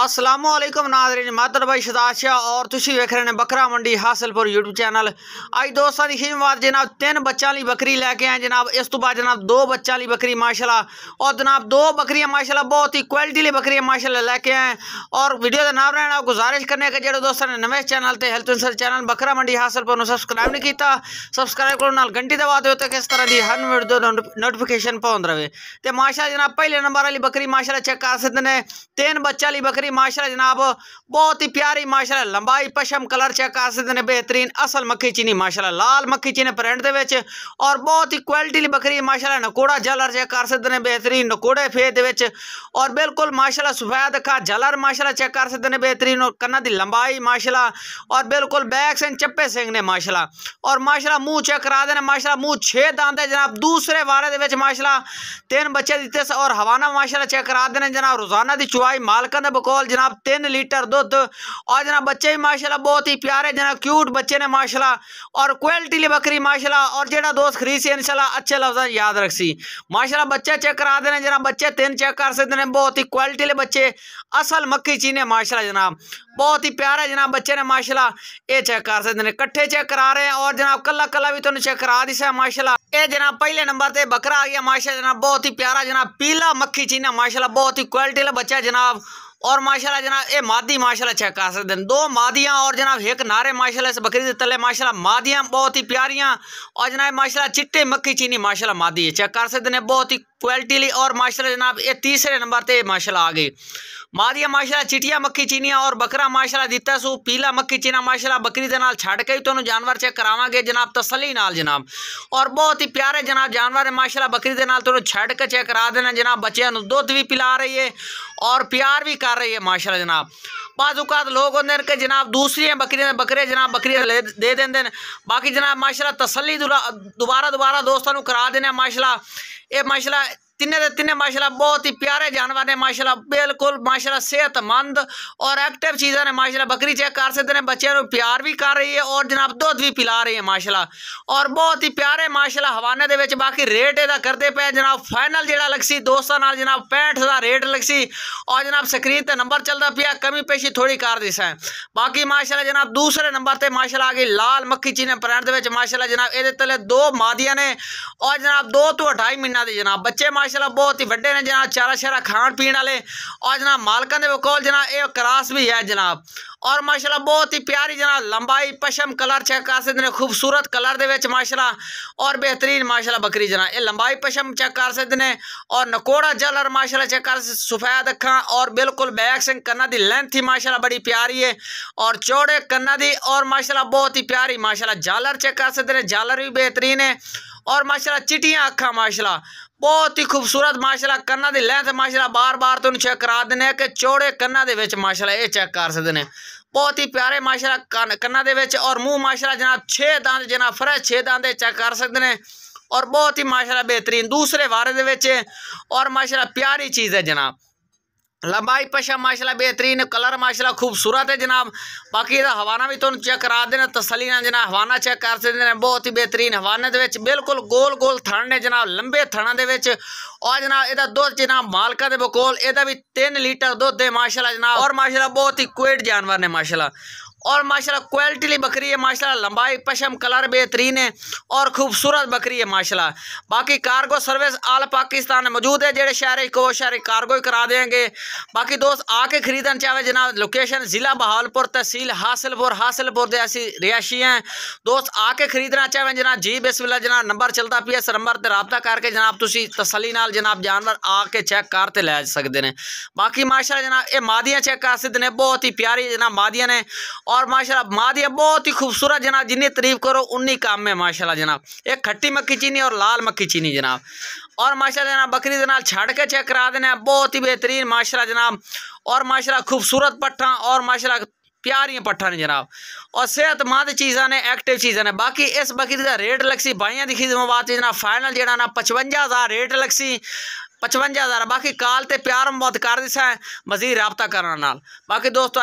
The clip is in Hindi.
असलम नाजरीन मातर भाई शदाद और तुम वेख रहे बकरा मंडी हासिलपुर यूट्यूब चैनल अज दोस्तों की खिदमत जनाब तीन बच्चों की बकरी लैके आए जनाब इस तू तो बाद जनाब दो बच्चों की बकरी माशाला और जनाब दो बकरिया माशाला बहुत ही क्वालिटी की बकरिया माशाला लैके आए और वीडियो का नाम रहना गुजारिश करने का जो दोस्तों ने नवे चैनल से हेल्थ इंसर चैनल बकरा मंडी हासिलपुर सबसक्राइब नहीं किया सबसक्राइब करो घंटी दवा दो तो किस तरह की हर वीडियो नोटिफिकेशन पाँद रहे तो माशा जनाब पहले नंबर वाली बकरी माशाला चेक कर सकते हैं तीन बच्चों की बकरी आखिरी माशा जनाब बहुत ही प्यारी माशा लंबाई पशम कलर चेक कर सकते हैं बेहतरीन असल मक्खी चीनी माशा लाल मक्खी चीनी प्रिंट के और बहुत ही क्वालिटी बकरी माशा नकोड़ा जलर चेक कर सकते हैं बेहतरीन नकोड़े फेद और बिल्कुल माशा सफेद खा जलर माशा चेक कर सकते हैं बेहतरीन और कन्ना की लंबाई माशा और बिल्कुल बैक से चप्पे सिंह ने माशा और माशा मूँह चेक करा देने माशा मूँह छे दंद है जनाब दूसरे वारे के माशा तीन बच्चे दिते और हवाना माशा चेक करा देने जनाब रोजाना की चुआई मालक ने बको कोल जनाब तीन लीटर दुध और जनाब बच्चे भी माशाल्लाह बहुत ही प्यारे जनाब क्यूट बच्चे ने माशाल्लाह और क्वालिटी ली बकरी माशाल्लाह और जेड़ा दोस्त खरीद से इनशाला अच्छे लफ्ज याद रख सी माशाला बच्चे चेक करा देने जनाब बच्चे तीन चेक कर सकते हैं बहुत ही क्वालिटी ले बच्चे असल मक्की चीने माशाला जनाब बहुत ही प्यारा जनाब बच्चे ने माशाला ये चेक कर सकते हैं कट्ठे चेक करा रहे हैं और जनाब कला कला भी तो चेक करा दी है माशाल्लाह ये जनाब पहले नंबर से बकरा आ गया माशा जनाब बहुत ही प्यारा जनाब पीला मक्खी चीना माशाल्लाह बहुत ही क्वालिटी वाला बच्चा जनाब और माशाल्लाह जनाब ये मादी माशाल्लाह चेक कर सकते हैं दो मादियाँ और जनाब एक नारे माशाल्लाह इस बकरी से तले माशाल्लाह मादियाँ बहुत ही प्यारियाँ और जनाब माशाल्लाह चिट्टे मक्खी चीनी माशाल्लाह मादी है चेक कर सकते हैं बहुत ही क्वालिटी ली और माशाल्लाह जनाब ये तीसरे नंबर पर माशाल्लाह आ गई मारिया माशला चिटिया मक्खी चीनिया और बकरा माशला दिता सू पीला मक्खी चीना माशला बकरी के नाल छड़ के तुम्हें जानवर चेक करावे जनाब तसली नाल जनाब और बहुत ही प्यारे जनाब जानवर है माशला बकरी के नाल तुम्हें छड़ के चेक करा देना जनाब बच्चों दुध भी पिला रही है और प्यार भी कर रही है माशाला जनाब उकात लोग होंगे कि जनाब दूसरियाँ ने बकरे जनाब ले दे देंगे बाकी जनाब माशाला तसली दोबारा दोबारा दोस्तों करा देने माशाला ये माशाल्लाह तिने तिने माशाल्लाह बहुत ही प्यारे जानवर ने माशाल्लाह बिल्कुल माशाल्लाह सेहतमंद और एक्टिव चीज़ा ने माशाल्लाह बकरी चेक कर सकते हैं बच्चे प्यार भी कर रही है और जनाब दुध भी पिला रही है माशाल्लाह और बहुत ही प्यारे माशाल्लाह हवाने के बाकी रेट एदा करते पे जनाब फाइनल जरा लगसी दोस्तों जनाब पैंठ का रेट लगसी और जनाब स्क्रीन पर नंबर चलता पिया कमी पेशी थोड़ी कर दिशा है बाकी माशाला जनाब दूसरे नंबर पर माशाला आ गई लाल मक्खी चीने ब्रांड माशाला जनाब ये तले दो मादिया ने और जनाब दो तो अठाई महीना ਇਹਨਾਂ ਦੇ ਜਨਾਬ ਬੱਚੇ ਮਾਸ਼ਾਅੱਲਾ ਬਹੁਤ ਹੀ ਵੱਡੇ ਨੇ ਜਨਾਬ ਚਾਰਾ ਸ਼ਾਰਾ ਖਾਣ ਪੀਣ ਵਾਲੇ ਔਰ ਜਨਾਬ ਮਾਲਕਾਂ ਦੇ ਵਕੋਲ ਜਨਾਬ ਇਹ ਕਰਾਸ ਵੀ है जनाब और माशाला बहुत ही प्यारी जनाब लंबाई पशम कलर चकासे दिन खूबसूरत कलर दे माशाल्लाह और बेहतरीन माशाल्लाह बकरी जनाब ये लंबाई पशम चकार से दिन और नकोड़ा जलर माशाल्लाह चेक कर सफेद अखा और बिल्कुल बैक सिंह कन्ना की लेंथ ही माशाला बड़ी प्यारी है और चौड़े कन्ना की और माशाला बहुत ही प्यारी माशाला जालर चकार से दिन जालर भी बेहतरीन है और माशाल्लाह चिटियां अखा माशाल्लाह बहुत ही खूबसूरत माशाल्लाह कन्ना दी लेंथ माशाल्लाह बार बार तुम चेक करा देने कि चौड़े कन्ना दे विच माशाल्लाह ये चेक कर सकते हैं बहुत ही प्यारे माशाल्लाह कन्ना दे विच और मुंह माशाल्लाह जनाब छे दांद जनाब फ्रेश छे दांद चेक कर सकते हैं और बहुत ही माशाल्लाह बेहतरीन दूसरे वारे दे और माशाल्लाह प्यारी चीज़ है जनाब लंबाई पशा माशाला बेहतरीन कलर माशाला खूबसूरत है जनाब बाकी हवाना भी तुम चेक करा देना तसली ना जनाब हवाना चेक कर सकते हैं बहुत ही बेहतरीन हवाने के बिल्कुल गोल गोल थण ने जनाब लंबे थणा के और जनाब यह दुध जनाब मालका के बकोल ए भी तीन लीटर दुध है माशाला जनाब और माशाला बहुत ही क्वेट जानवर ने माशाला और माशाल्लाह क्वालिटी बकरी है माशाल्लाह लंबाई पशम कलर बेहतरीन है और खूबसूरत बकरी है माशाल्लाह बाकी कारगो सर्विस आल पाकिस्तान मौजूद है जेडे शहर को शहर कारगो ही करा देंगे बाकी दोस्त आके खरीदना चाहे जनाब लोकेशन ज़िला बहालपुर तहसील हासिलपुर हासिलपुर असी रिहायशी हैं दोस्त आके खरीदना चाहे जनाब जी बिस्मिल्ला जनाब नंबर चलता पी एस नंबर से रबता करके जनाब तुम तसली नाल जनाब जानवर आके चेक करते लै सकते हैं बाकी माशा जनाब ये मादियाँ चेक कर सकते हैं बहुत ही प्यारी जनाब मादियाँ ने और माशाल्लाह ये बहुत ही खूबसूरत जनाब जितनी तरीफ करो उन्नी काम में माशाल्लाह जनाब एक खट्टी मक्की चीनी और लाल मक्की चीनी जनाब और माशाल्लाह जनाब बकरी नाल छाड़ के चेक करा देना बहुत ही बेहतरीन माशाल्लाह जनाब और माशाल्लाह खूबसूरत पट्ठा और माशाल्लाह प्यारियाँ पट्ठा ने जनाब और सेहतमंद चीज़ा ने एक्टिव चीज़ा ने बाकी इस बकरी का रेट लगसी बाइया दिखी बात जनाब फाइनल जरा ना पचवंजा हज़ार रेट लगसी पचवंजा हज़ार बाकी काल तो प्यार मुहब्बत कर दिशा है मजीद रबता करने बाकी दोस्तों